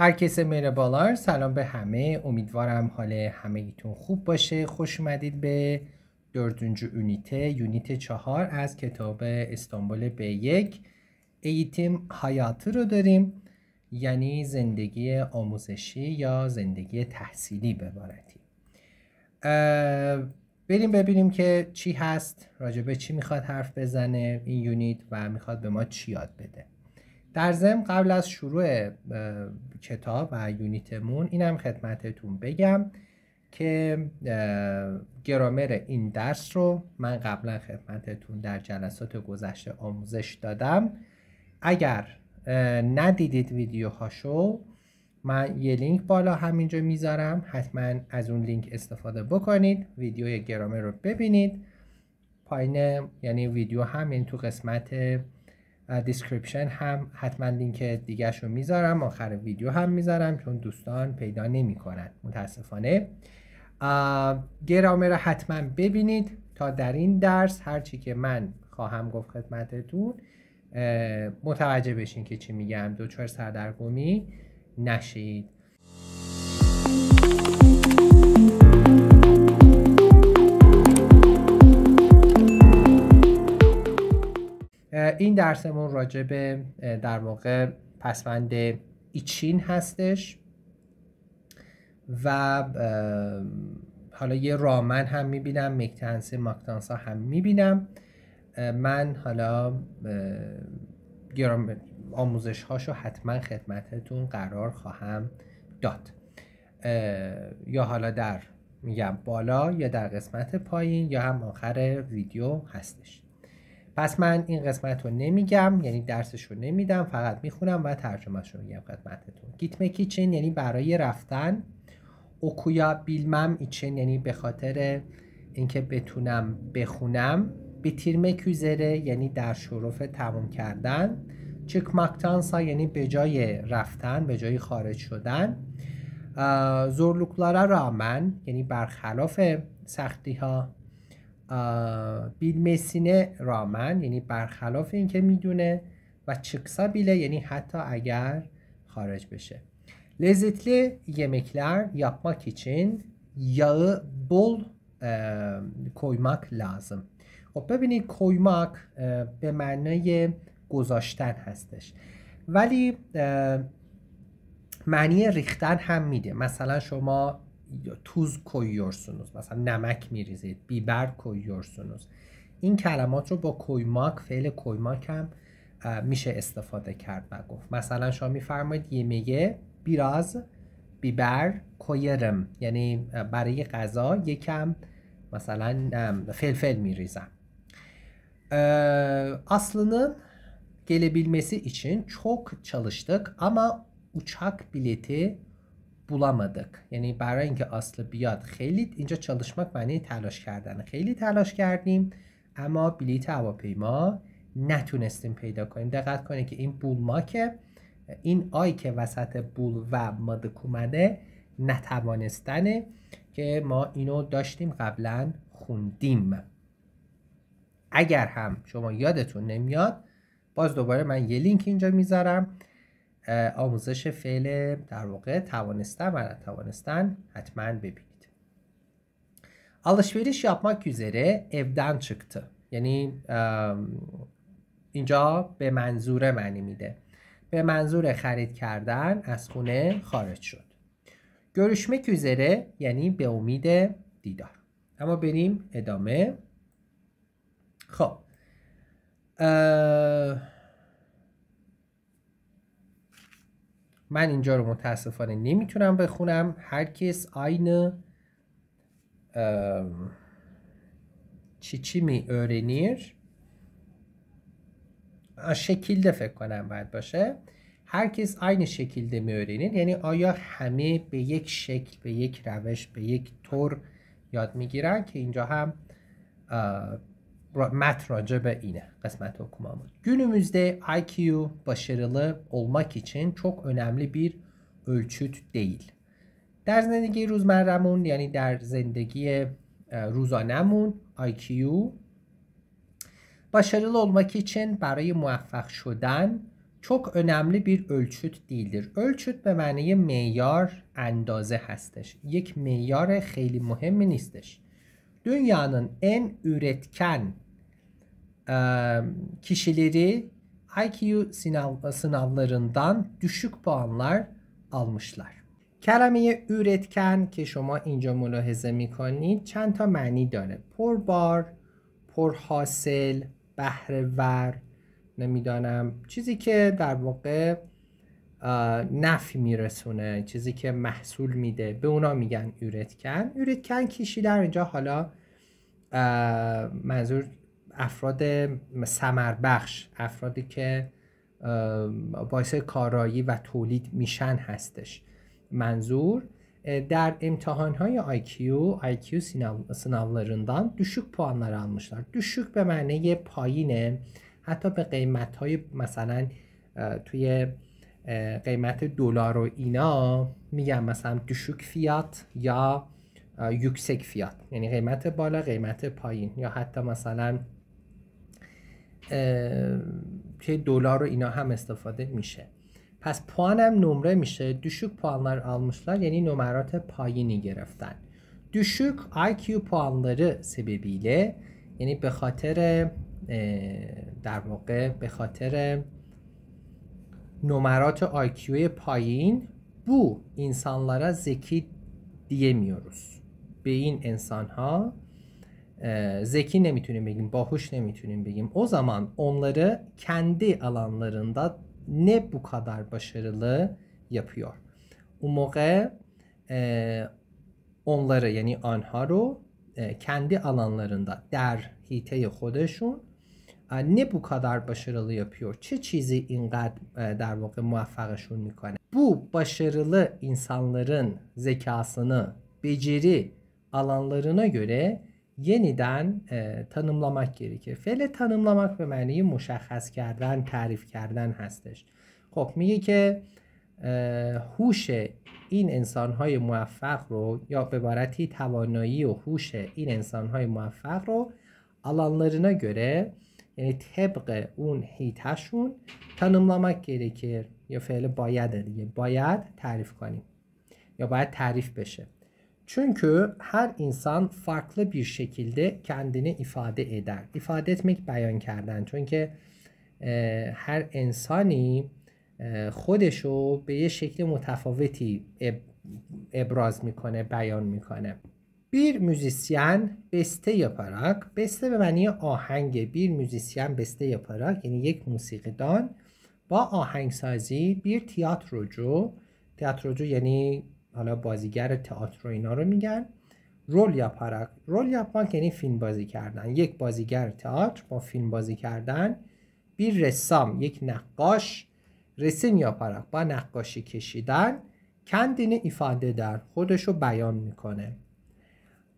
هر کس میره بالار سلام به همه امیدوارم حال همه ایتون خوب باشه خوش اومدید به دردونجو یونیته یونیت چهار از کتاب استانبول به یک ایتیم حیاتی رو داریم یعنی زندگی آموزشی یا زندگی تحصیلی به عبارتی بریم ببینیم که چی هست راجبه چی میخواد حرف بزنه این یونیت و میخواد به ما چی یاد بده در ضمن قبل از شروع کتاب و یونیتمون اینم خدمتتون بگم که گرامر این درس رو من قبلا خدمتتون در جلسات گذشته آموزش دادم اگر ندیدید ویدیوهاشو من یه لینک بالا همینجا میذارم حتما از اون لینک استفاده بکنید ویدیو گرامر رو ببینید پایین یعنی ویدیو همین یعنی تو قسمت دیسکریپشن هم حتما لینک دیگه رو میذارم آخر ویدیو هم میذارم چون دوستان پیدا نمیکنن متاسفانه گرامه رو حتما ببینید تا در این درس هرچی که من خواهم گفت خدمتتون متوجه بشین که چی میگم دوچار سردرگمی نشید این درسمون راجع به در موقع پسوند ایچین هستش و حالا یه رامن هم میبینم مکتنس ماکتانسا هم میبینم من حالا گرام آموزش هاشو حتما خدمتتون قرار خواهم داد یا حالا در میگم بالا یا در قسمت پایین یا هم آخر ویدیو هستش پس من این قسمت رو نمیگم یعنی درسش رو نمیدم فقط میخونم و ترجمهش رو میگم خدمتتون گیتمه کیچن یعنی برای رفتن اوکویا بیلمم ایچن یعنی به خاطر اینکه بتونم بخونم بیتیرمه کیزره یعنی در شرف تمام کردن چکماکتانسا یعنی به جای رفتن به جای خارج شدن zorluklara رامن یعنی برخلاف سختی ها بیل رامن یعنی برخلاف اینکه میدونه و چکسا بیله یعنی حتی اگر خارج بشه لذتلی یمکلر یاپما کیچین یا یا کویمک لازم خب ببینید کویمک به معنای گذاشتن هستش ولی معنی ریختن هم میده مثلا شما توز کویورسونوس مثلا نمک میریزید بیبر کویورسونوس این کلمات رو با کویماک فعل کویماک هم میشه استفاده کرد و گفت مثلا شما میفرمایید یمیگه بیراز بیبر کویرم یعنی برای غذا یکم مثلا فلفل میریزم aslının gelebilmesi için çok çalıştık اما uçak bileti bulamadık یعنی برای اینکه اصل بیاد خیلی اینجا چلشماک معنی تلاش کردن خیلی تلاش کردیم اما بلیت هواپیما نتونستیم پیدا کنیم دقت کنید که این بولماکه این آی که وسط بول و مدک اومده نتوانستنه که ما اینو داشتیم قبلا خوندیم اگر هم شما یادتون نمیاد باز دوباره من یه لینک اینجا میذارم آموزش فعل در واقع توانستن و نتوانستن حتما ببینید alışveriş yapmak üzere evden çıktı یعنی اینجا به منظور معنی میده به منظور خرید کردن از خونه خارج شد گروشمه کیوزره یعنی به امید دیدار اما بریم ادامه خب من اینجا رو متاسفانه نمیتونم بخونم هرکس چی می öğrenir شکیلده فکر کنم باید باشه هرکس آین ده می یعنی آیا همه به یک شکل به یک روش به یک طور یاد میگیرن که اینجا هم mat racebe yine kısmet okumamız. Günümüzde IQ başarılı olmak için çok önemli bir ölçüt değil. در زندگی روزمرمون yani در زندگی روزانمون IQ başarılı olmak için برای موفق شدن çok önemli bir ölçüt değildir. Ölçüt به معنی معیار اندازه هستش. یک معیار خیلی مهمی نیستش. دنیانın en üretken kişileri IQ sınav, sınavlarından düşük puanlar almışlar. کلمه اورتکن که شما اینجا ملاحظه میکنید چند تا معنی داره پربار پرحاصل بهرهور نمیدانم چیزی که در واقع نفی میرسونه چیزی که محصول میده به اونا میگن اورتکن اورتکن کیشی در اینجا حالا منظور افراد سمر بخش افرادی که باعث کارایی و تولید میشن هستش منظور در امتحانهای IQ IQ دوشک پوان را almışlar. دوشک به معنی پایینه حتی به قیمت های مثلا توی قیمت دلار و اینا میگن مثلا دوشک فیات یا یکسک فیات یعنی قیمت بالا قیمت پایین یا حتی مثلا که دلار و اینا هم استفاده میشه پس پوان هم نمره میشه. Düşük پوانلر almışlar یعنی نمرات پایینی گرفتن. Düşük IQ puanları سببیله یعنی به خاطر در واقع به خاطر نمرات آیکیو پایین بو زکی دیه diyemiyoruz. به این انسان ها Ee, zeki ne میتونیم بگیم باهوş ne میتونیم بگیم o zaman onları kendi alanlarında ne bu kadar başarılı yapıyor. O موقع e, onları yani آنها رو e, kendi alanlarında در هیته خودشون ne bu kadar başarılı yapıyor. چه چیزی اینقدر در واقع موفقشون میکنه. Bu başarılı insanların zekasını, beceri alanlarına göre yeniden e, tanımlamak gerekir. فعل tanımlamak به معنی مشخص کردن، تعریف کردن هستش. خب میگه که هوش این های موفق رو یا به عبارتی توانایی و هوش این های موفق رو alanlarına göre یعنی طبق اون هیتشون تنملامک که یا فعل باید دیگه باید تعریف کنیم یا باید تعریف بشه چ هر انسان farklı بیر şekilde کندین ایفادهه در ایفات میک بیان کردن چون که هر انسانی خودش رو به یه شکل متفاوتی ابراز میکنه بیان میکنه. بیر موزیسین بست یپاک بسته به منی آهنگ بیر موزیسین بست یپاراک یعنی یک موسیقیدان با آهنگ سازی بیر تاترروجو تئژ یعنی حالا بازیگر تئاتر و اینا رو میگن رول یا پرق رول یا پانک یعنی فیلم بازی کردن یک بازیگر تئاتر با فیلم بازی کردن بی رسام یک نقاش رسم یا پرق با نقاشی کشیدن کندین ایفاده در خودشو بیان میکنه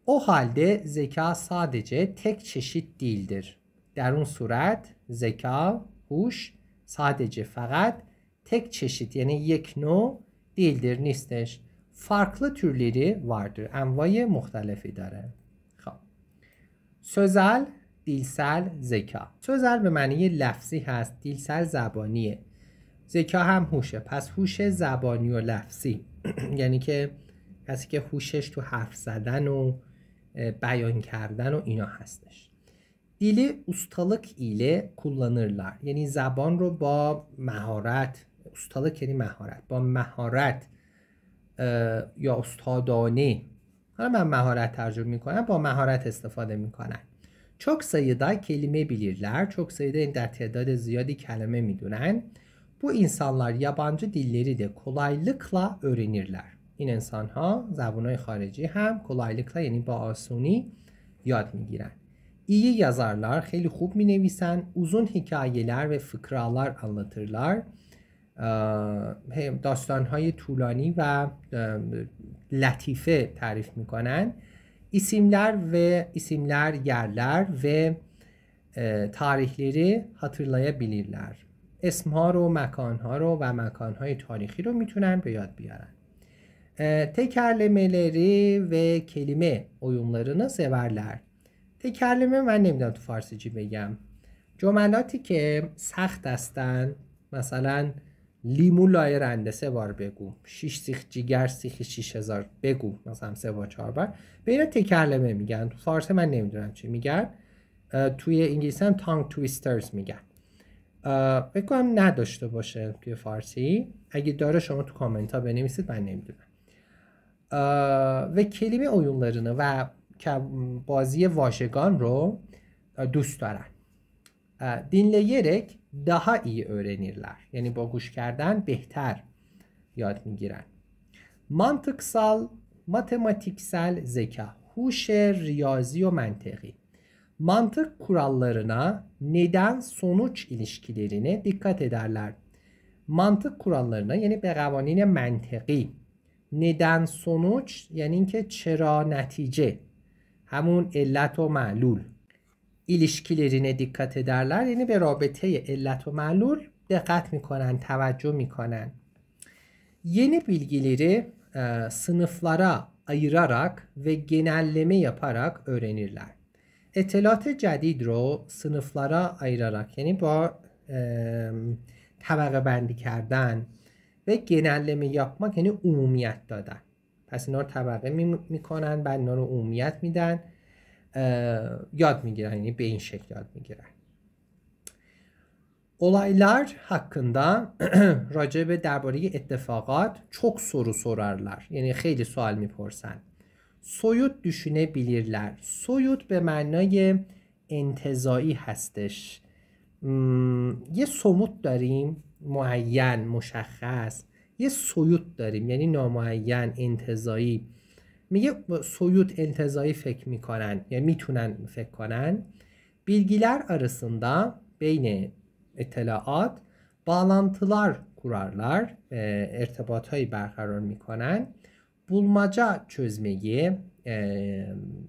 او حالده زکا سادجه تک چشید دیلدر در اون صورت زکا هوش سادجه فقط تک چشید یعنی یک نوع دیلدر نیستش farklı türleri vardır. Envai مختلفی داره. خب. سوزل دیلسل زکا سوزل به معنی لفظی هست دیلسل زبانیه زکا هم هوشه پس هوش زبانی و لفظی یعنی که کسی که هوشش تو حرف زدن و بیان کردن و اینا هستش دیلی استالک ایله kullanırlar. یعنی زبان رو با مهارت استالک یعنی مهارت با مهارت یا استادانه حالا من مهارت ترجمه میکنم با مهارت استفاده میکنن چوک سیدا کلمه بیلیرلر چوک سیدا این در تعداد زیادی کلمه میدونن بو انسانلار یابانجی دیلری ده کلایلیکلا ارینیرلر این انسان ها زبون های خارجی هم کلایلیکلا یعنی با آسونی یاد میگیرن ایی یزارلار خیلی خوب می نویسن اوزون و فکرالار انلاتırlar داستانهای طولانی و لطیفه تعریف میکنن isimler و و یرلر و تاریخلیری حتیلای بیلیرلر اسم ها رو مکان رو و مکان تاریخی رو میتونن به یاد بیارن تکرلمه و کلمه oyunlarını سورلر. تکرلمه من نمیدونم تو فارسی چی بگم. جملاتی که سخت هستن مثلا لیمو لایه رنده سه بار بگو شیش سیخ جیگر سیخ شیش هزار بگو مثلا سه بار چهار بار به اینا تکلمه میگن تو فارسی من نمیدونم چی میگن توی انگلیسی هم تانگ تویسترز میگن بکنم نداشته باشه توی فارسی اگه داره شما تو کامنت ها بنویسید من نمیدونم و کلیم oyunlarını و بازی واشگان رو دوست دارن E, dinleyerek daha iyi öğrenirler. Yani Boguşker'den behter یاد giren. mantıksal, matematiksel zeka, huş riyazi ve mantıqi. Mantık kurallarına, neden sonuç ilişkilerine dikkat ederler. Mantık kurallarına yani به قوانین neden sonuç yani ki çera نتیجه همون علت و malul. ilişkilerine dikkat ederler یعنی به رابطه علت و معلول دقت میکنن توجه میکنن yeni bilgileri e, sınıflara ayırarak ve genelleme yaparak öğrenirler. اطلاعات جدید رو sınıflara ayırarak یعنی با طبقه بندی کردن و گنلمه yapmak یعنی عمومیت دادن پس اینا رو طبقه می میکنن بعد اینا رو عمومیت میدن یاد میگیرن یعنی به این شکل یاد میگیرن olaylar hakkında راجب درباره اتفاقات çok soru sorarlar. یعنی خیلی سوال میپرسن. سویوت düşünebilirler. سویوت به معنای انتظایی هستش. یه سموت داریم معین مشخص یه سویوت داریم یعنی نامعین انتظایی میگه سویوت انتظایی فکر میکنن یعنی میتونن فکر کنن bilgiler arasında beyni اطلاعات bağlantılar kurarlar e, irtibatayı berkarar میکنن bulmaca çözmeyi e,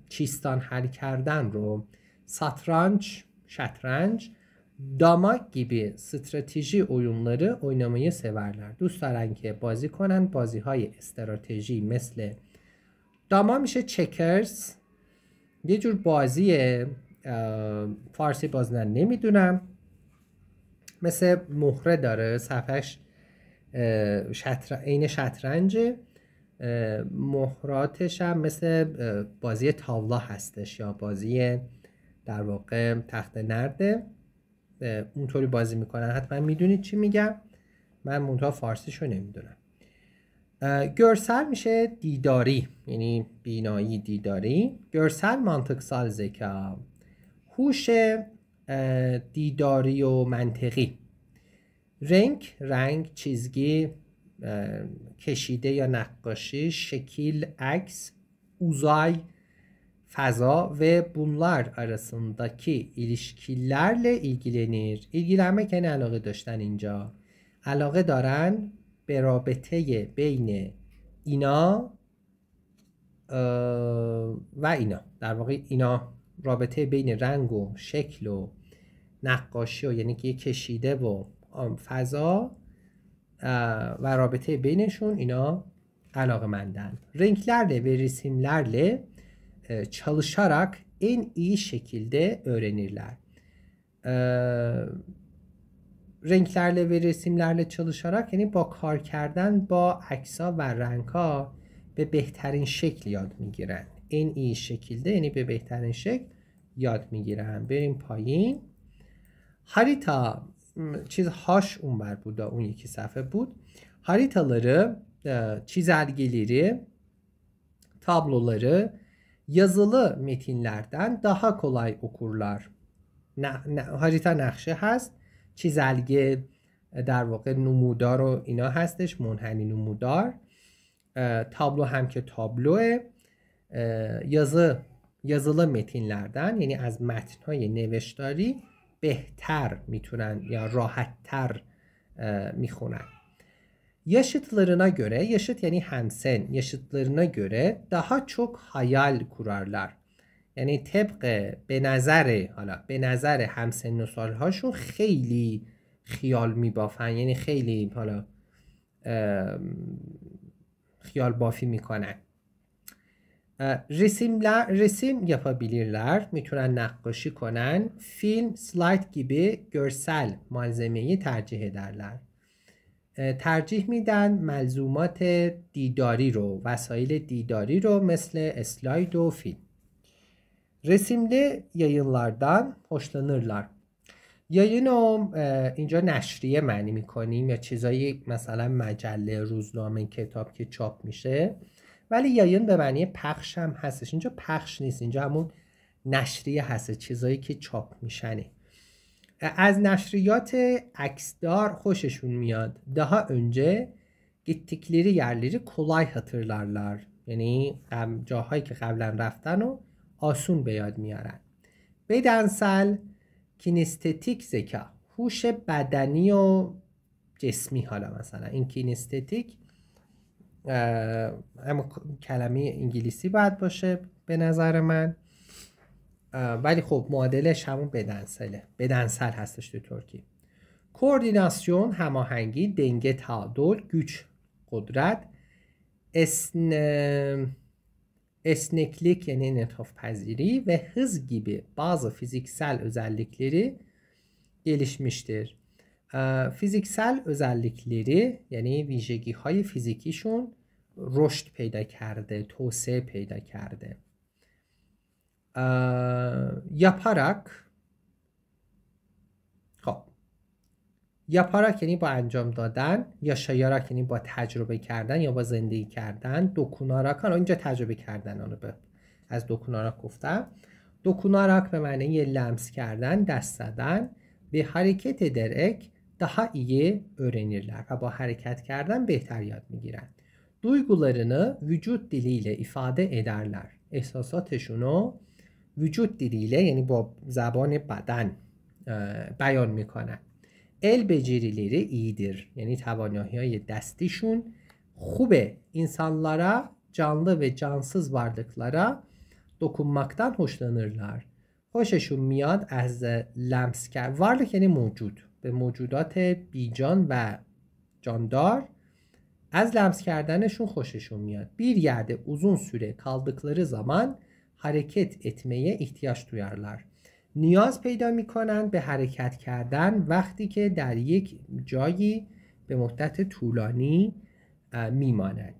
çistan hal kardan رو satranç şatranç dama gibi strateji oyunları oynamayı severler. دوست ki, که بازی کنن بازی های استراتژی داما میشه چکرز یه جور بازی فارسی باز نمیدونم مثل مهره داره صفحش شطر... عین شطرنجه مهراتش هم مثل بازی تاولا هستش یا بازی در واقع تخت نرده اونطوری بازی میکنن حتما میدونید چی میگم من منتها فارسیشو نمیدونم گرسل میشه دیداری یعنی بینایی دیداری گرسل سال زکا هوش دیداری و منطقی رنگ رنگ چیزگی کشیده یا نقاشی شکل عکس اوزای فضا و bunlar arasındaki ilişkilerle ilgilenir. ilgilenmek یعنی علاقه داشتن اینجا. علاقه دارن به رابطه بین اینا و اینا در واقع اینا رابطه بین رنگ و شکل و نقاشی و یعنی که کشیده و فضا و رابطه بینشون اینا علاقه مندن renklerle و این çalışarak این iyi şekilde öğrenirler. renklerle و رسیملرله çalışarak یعنی با کار کردن با اکسا و رنگ‌ها به بهترین شکل یاد میگیرن این ای شکلده یعنی به بهترین شکل یاد میگیرن بریم پایین هاریتا چیز هاش اونور بود اون یکی صفحه بود هاریتالری، çizelgeleri تابلوları yazılı metinlerden daha kolay okurlar. harita نقشه هست چیز الگه در واقع نمودار و اینا هستش منحنی نمودار تابلو هم که تابلوه یازلا متین لردن یعنی از متنهای نوشتاری بهتر میتونن یا راحتتر میخونن یشتلرنا گره، یشت یعنی همسن، یشتلرنا گره، دها چوک هایال kurarlar یعنی طبق به نظر حالا به نظر همسن و سالهاشون خیلی خیال میبافن یعنی خیلی حالا خیال بافی میکنن لر میتونن yapabilirler. کنن میتونن سلایت film, گرسل gibi görsel malzemeyi tercih ederler. ترجیح میدن ملزومات دیداری رو وسایل دیداری رو مثل اسلاید و فیلم resimli یایینلاردن hoşlanırlar. یاین رو اینجا نشریه معنی میکنیم یا چیزایی مثلا مجله روزنامه کتاب که چاپ میشه ولی یایین به معنی پخش هم هستش اینجا پخش نیست اینجا همون نشریه هست چیزایی که چاپ میشنه از نشریات عکسدار خوششون میاد daha önce gittikleri yerleri kolay hatırlarlar یعنی جاهایی که قبلا رفتن و آسون به یاد میارن بدنسل کینستتیک زکا هوش بدنی و جسمی حالا مثلا این کینستتیک اما کلمه انگلیسی باید باشه به نظر من ولی خب معادلش همون بدنسله بدنسل هستش تو ترکی کوردیناسیون هماهنگی دنگه تعادل گوچ قدرت اسن esneklik yani inathof paziri ve hız gibi bazı fiziksel özellikleri gelişmiştir. Ee, fiziksel özellikleri یعنی ویژگی های فیزیکیشون رشد پیدا کرده توسعه پیدا کرده yaparak یا پاراک یعنی با انجام دادن یا شیاراک یعنی با تجربه کردن یا با زندگی کردن دوکوناراک اینجا تجربه کردن رو به از دوکوناراک گفتم دوکوناراک به معنی لمس کردن دست زدن به حرکت درک دها ایه اورنیرلر و با حرکت کردن بهتر یاد میگیرن دویگولارنه وجود دلیله افاده ادرلر احساساتشونو وجود دلیله یعنی با زبان بدن بیان میکنن el becerileri iyidir. Yani توانایی های دستیشون خوبه. İnsanlara, canlı ve cansız varlıklara dokunmaktan hoşlanırlar. خوششون میاد از لمس کرد varlık یعنی موجود به موجودات ve و جاندار از لمس کردنشون خوششون میاد bir yerde uzun süre kaldıkları zaman hareket etmeye ihtiyaç duyarlar. نیاز پیدا می کنند به حرکت کردن وقتی که در یک جایی به مدت طولانی میماند.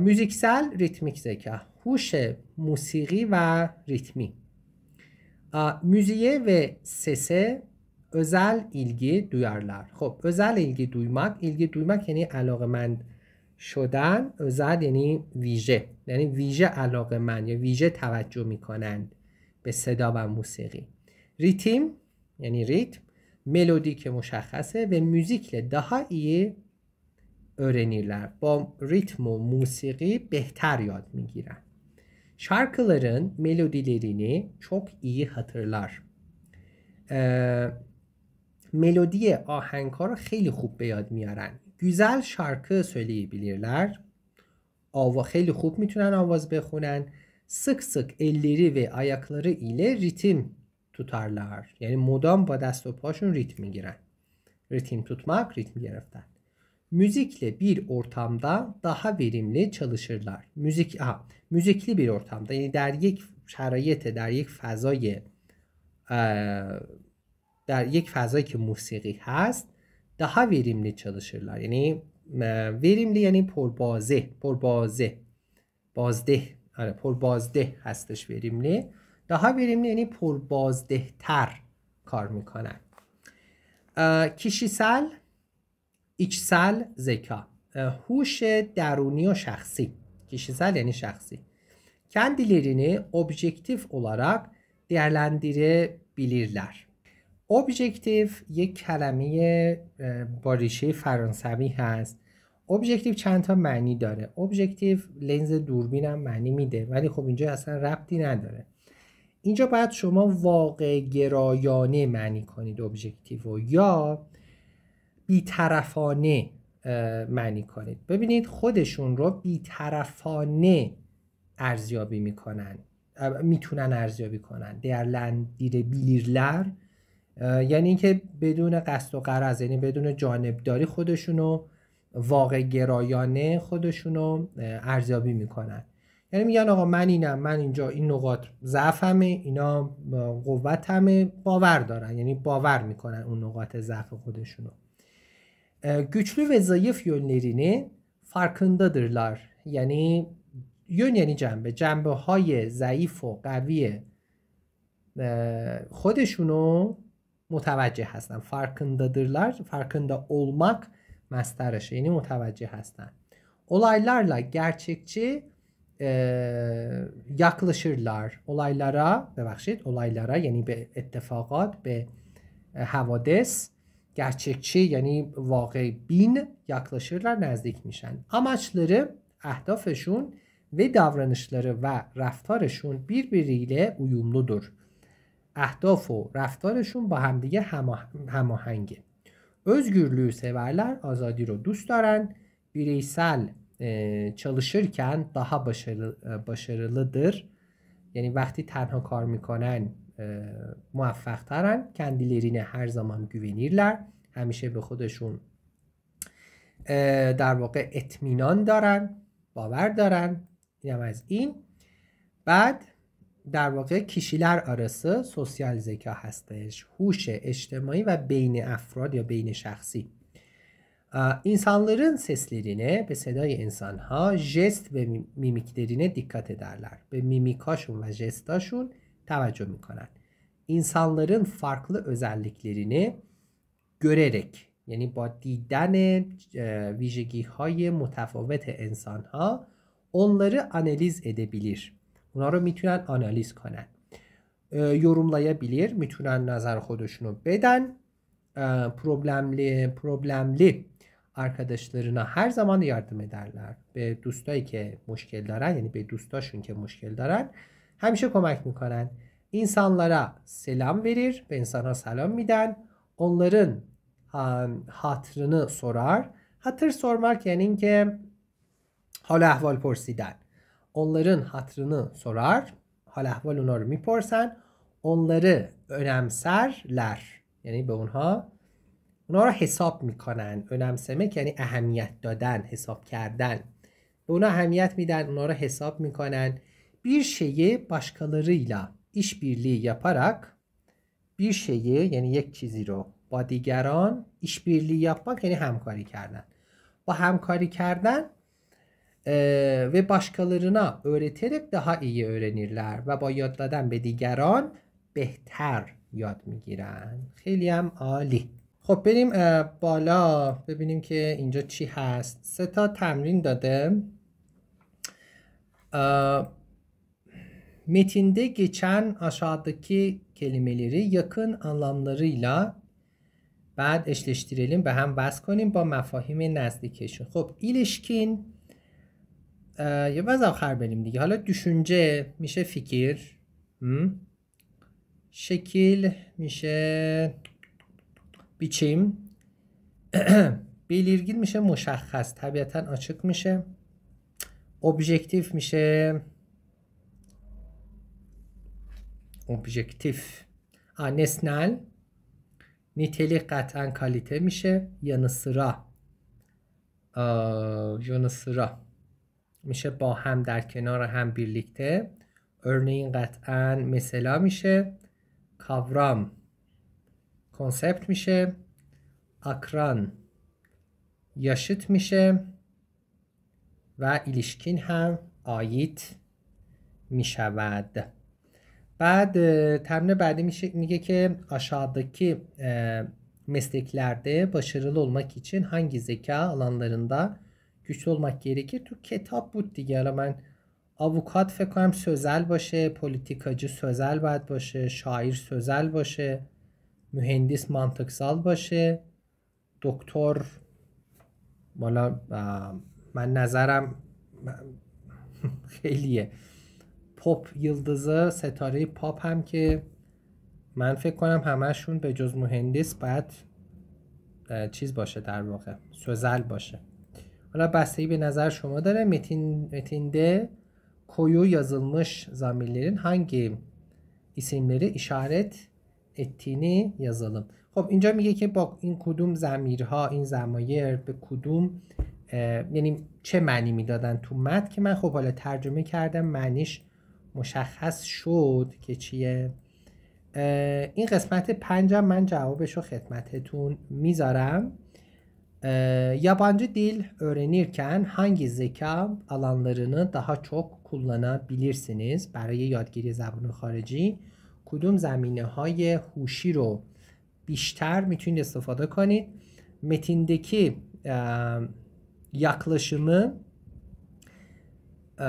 موزیکسل ریتمیک زکا هوش موسیقی و ریتمی موزیه و سسه ازل ایلگی دویارلر. خب ازل، ایلگی، دویمک ایلگی، دویمک یعنی علاقه شدن ازل یعنی ویژه یعنی ویژه علاقه مند یا ویژه توجه می کنند به صدا و موسیقی ریتیم یعنی ریتم ملودی که مشخصه و موزیکل ده iyi با ریتم و موسیقی بهتر یاد میگیرن. Şarkıların melodilerini çok iyi hatırlar. ملودی آهنگ ها رو خیلی خوب به یاد میارن. Güzel سویلی söyleyebilirler. آوا خیلی خوب میتونن آواز بخونن. sık sık elleri ve ayakları ile ritim tutarlar. Yani modam با دست ritmi giren, Ritim tutmak, ritim گرفتن. Müzikle bir ortamda daha verimli çalışırlar. Müzik, aha, müzikli bir ortamda yani در یک شرایط fazaye, یک فضای در یک فضایی که موسیقی هست daha verimli çalışırlar. Yani verimli yani porbazeh, porbazeh, bazde آره بازده هستش وریملی داها بریم یعنی پربازده تر کار میکنن کیشیسل ایچسل زکا هوش درونی و شخصی سال یعنی شخصی. کندیلرینی kendilerini اولاراک olarak بیلیرلر اوبجکتیف یک کلمه با ریشه فرانسوی هست ابجکتیو چند تا معنی داره ابجکتیو لنز دوربین هم معنی میده ولی خب اینجا اصلا ربطی نداره اینجا باید شما واقع گرایانه معنی کنید ابژکتیو یا بیطرفانه معنی کنید ببینید خودشون رو بیطرفانه ارزیابی میکنن میتونن ارزیابی کنن در لندیر بیلیرلر یعنی اینکه بدون قصد و قرض یعنی بدون جانبداری خودشونو واقع گرایانه خودشونو ارزیابی میکنن یعنی میگن آقا من اینم من اینجا این نقاط ضعفمه اینا قوتمه باور دارن یعنی باور میکنن اون نقاط ضعف خودشونو güçlü ve zayıf yönlerini farkındadırlar. یعنی یون یعنی جنبه جنبه های ضعیف و قوی خودشونو متوجه هستن farkındadırlar farkında olmak مسترشه یعنی متوجه هستن olaylarla gerçekçi e, yaklaşırlar. Olaylara ببخشید olaylara یعنی به اتفاقات به حوادث gerçekçi یعنی واقع بین yaklaşırlar نزدیک میشن. Amaçları اهدافشون ve davranışları ve رفتارشون birbiriyle uyumludur. اهداف و رفتارشون با همدیگه هماهنگه. Özgürlüğü severler, آزادی رو دوست دارن. بیریسل e, çalışırken daha یعنی وقتی تنها کار میکنن موفق ترن کندیلرینه هر زمان گوینیرلر همیشه به خودشون در واقع اطمینان دارن باور دارن اینم یعنی از این بعد در واقع کیشیلر آرası سوسیال زکا هستش هوش اجتماعی و بین افراد یا بین شخصی İnsanların seslerine ve sedai insanha, jest ve mimiklerine dikkat ederler. Ve mimikaşun ve jestaşun teveccüh mikanen. İnsanların farklı özelliklerini görerek yani با دیدن ویژگی های متفاوت انسان ها onları analiz edebilir. اونا رو میتونن آنالیز کنن یورملایبیلیر میتونن نظر خودشون رو بدن problemli problemli arkadaşlarına her zaman yardım ederler. Ve دوستایی که مشکل دارن یعنی به دوستاشون که مشکل دارن همیشه کمک میکنن. insanlara selam verir ve insana selam miden. Onların hatırını sorar. Hatır sormak yani ki, حال احوال پرسیدن onların hatrını sorar. Halahvalunor miporsen onları önemserler. یعنی به اونها اونا رو حساب میکنن önemsemek یعنی اهمیت دادن حساب کردن به اونا اهمیت میدن اونا رو حساب میکنن bir şeyi başkalarıyla işbirliği yaparak bir şeyi یعنی یک چیزی رو با دیگران işbirliği yapmak یعنی همکاری کردن با همکاری کردن و ve başkalarına öğreterek daha iyi öğrenirler و با یاد دادن به دیگران بهتر یاد میگیرن خیلی هم عالی خب بریم بالا ببینیم که اینجا چی هست سه تا تمرین داده متینده گچن aşağıdaki kelimeleri yakın anlamlarıyla بعد eşleştirelim به هم وصل کنیم با مفاهیم نزدیکشون خب ایلشکین یه وضع آخر بریم دیگه حالا düşünce میشه fikir şekil میشه biçim belirgin میشه مشخص طبیعتا açık میشه objektif میشه objektif Aa, nesnel nitelik قطعا kalite میشه yanı sıra yanı sıra میشه با هم در کنار هم birlikte örneğin قطعا مثلا میشه کاورام کنسپت میشه اکران یاشت میشه و ایلیشکین هم آیت میشود بعد تمرین بعدی میشه میگه که aşağıdaki mesleklerde başarılı olmak için hangi zeka alanlarında güçlü olmak تو کتاب بود دیگه حالا من آوکات فکر کنم سوزل باشه پلیتیکاچی سوزل باید باشه شاعیر سوزل باشه مهندیس mantıksal باشه دکتر بالا من نظرم خیلیه پاپ یلدزه ستاره پاپ هم که من فکر کنم همهشون به جز مهندس باید چیز باشه در واقع سوزل باشه حالا بستگی به نظر شما داره متین متینده کویو yazılmış zamirlerin هنگی isimleri işaret ettiğini yazalım. خب اینجا میگه که با این کدوم زمیرها این زمایر به کدوم یعنی چه معنی میدادن تو مد که من خب حالا ترجمه کردم معنیش مشخص شد که چیه این قسمت پنجم من جوابش رو خدمتتون میذارم E, yabancı dil öğrenirken hangi zeka alanlarını daha çok kullanabilirsiniz? برای یادگیری زبان خارجی کدوم زمینه های هوشی رو بیشتر میتونید استفاده کنید متیندکی yaklaşımı e,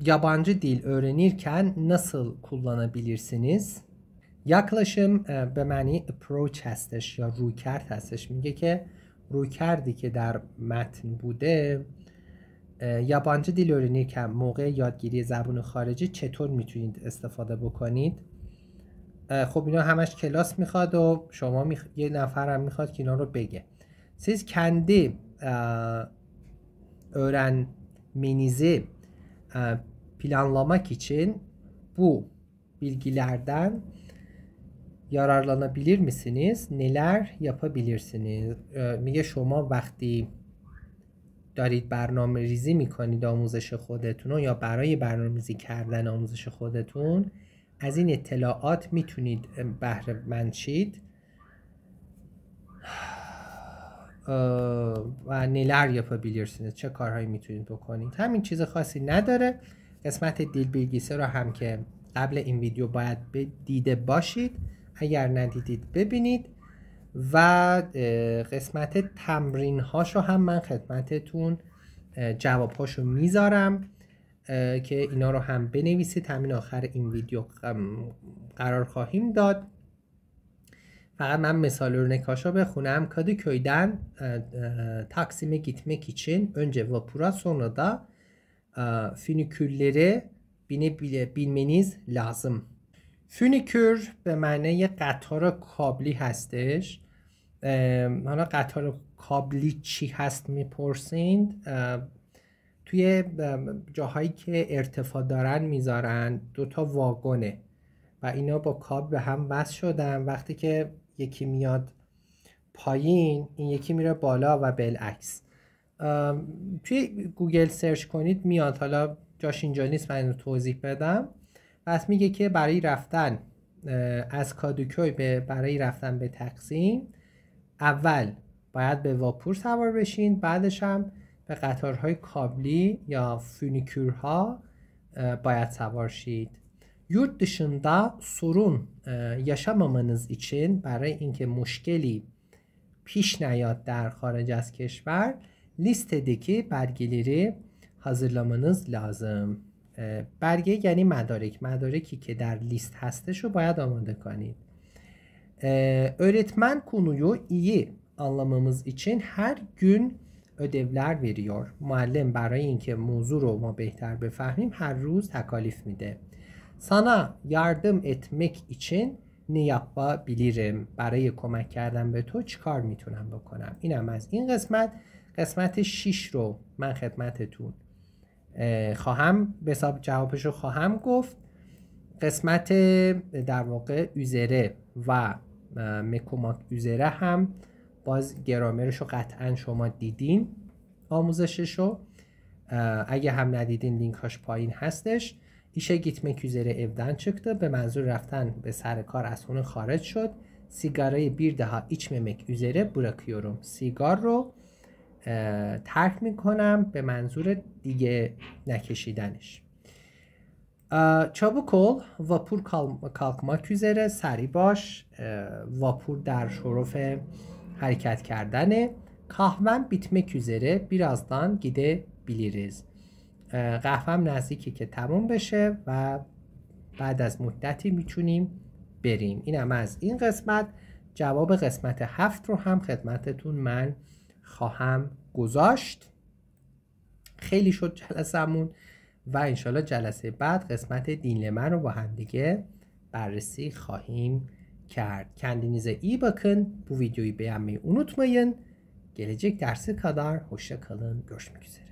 yabancı dil öğrenirken nasıl kullanabilirsiniz? یاکلشم به معنی اپروچ هستش یا رویکرد هستش میگه که رویکردی که در متن بوده یا دیل دیلورینی که موقع یادگیری زبون خارجی چطور میتونید استفاده بکنید خب اینا همش کلاس میخواد و شما میخ... یه نفر هم میخواد که اینا رو بگه سیز کندی مینیزی پیلانلاما için بو بیلگیلردن yararlanabilir misiniz? Neler yapabilirsiniz? میگه شما وقتی دارید برنامه ریزی میکنید آموزش خودتون یا برای برنامه ریزی کردن آموزش خودتون از این اطلاعات میتونید بهره و شید و نلر yapabilirsiniz چه کارهایی میتونید بکنید همین چیز خاصی نداره قسمت دیل بیلگیسه رو هم که قبل این ویدیو باید دیده باشید اگر ندیدید ببینید و قسمت تمرین هاشو هم من خدمتتون جواب هاشو میذارم که اینا رو هم بنویسید همین آخر این ویدیو قرار خواهیم داد فقط من مثال نکاشا بخونم. کادو کویدن تاکسیم گیتمه کیچن اونجه وپورا sonra da بین fünikülleri فونیکور به معنی قطار کابلی هستش حالا قطار کابلی چی هست میپرسید توی جاهایی که ارتفاع دارن میذارن دوتا واگنه و اینا با کابل به هم وصل شدن وقتی که یکی میاد پایین این یکی میره بالا و بالعکس توی گوگل سرچ کنید میاد حالا جاش اینجا نیست من توضیح بدم پس میگه که برای رفتن از کادوکوی به برای رفتن به تقسیم اول باید به واپور سوار بشین بعدش هم به قطارهای کابلی یا فونیکورها باید سوار شید دشندا سرون sorun yaşamamanız ایچین برای اینکه مشکلی پیش نیاد در خارج از کشور لیست دکی حاضر hazırlamanız لازم برگه یعنی مدارک مدارکی که در لیست هستش رو باید آماده کنید öğretmen konuyu iyi anlamamız için her gün ödevler veriyor. معلم برای اینکه موضوع رو ما بهتر بفهمیم هر روز تکالیف میده. Sana yardım etmek için ne yapabilirim برای کمک کردن به تو چیکار میتونم بکنم اینم از این قسمت قسمت 6 رو من خدمتتون خواهم به حساب جوابش رو خواهم گفت قسمت در واقع یوزره و مکوماک اوزره هم باز گرامرش رو قطعا شما دیدین آموزشش رو اگه هم ندیدین لینک هاش پایین هستش ایشه گیت مکیوزر evden چکته به منظور رفتن به سر کار از خونه خارج شد سیگارای ها ایچ içmemek üzere bırakıyorum سیگار رو ترک میکنم به منظور دیگه نکشیدنش چابوکل واپور کیزره سری باش واپور در شرف حرکت کردنه بیتمه bitmek بیرازدان گیده بیلیریز. قهوه نزدیکی که تموم بشه و بعد از مدتی میتونیم بریم اینم از این قسمت جواب قسمت هفت رو هم خدمتتون من خواهم گذاشت خیلی شد جلسمون و انشالله جلسه بعد قسمت دین لمن رو با دیگه بررسی خواهیم کرد. ای بکن، bakın. Bu ویدیوی beğenmeyi unutmayın. Gelecek derse kadar hoşça kalın. گوش üzere.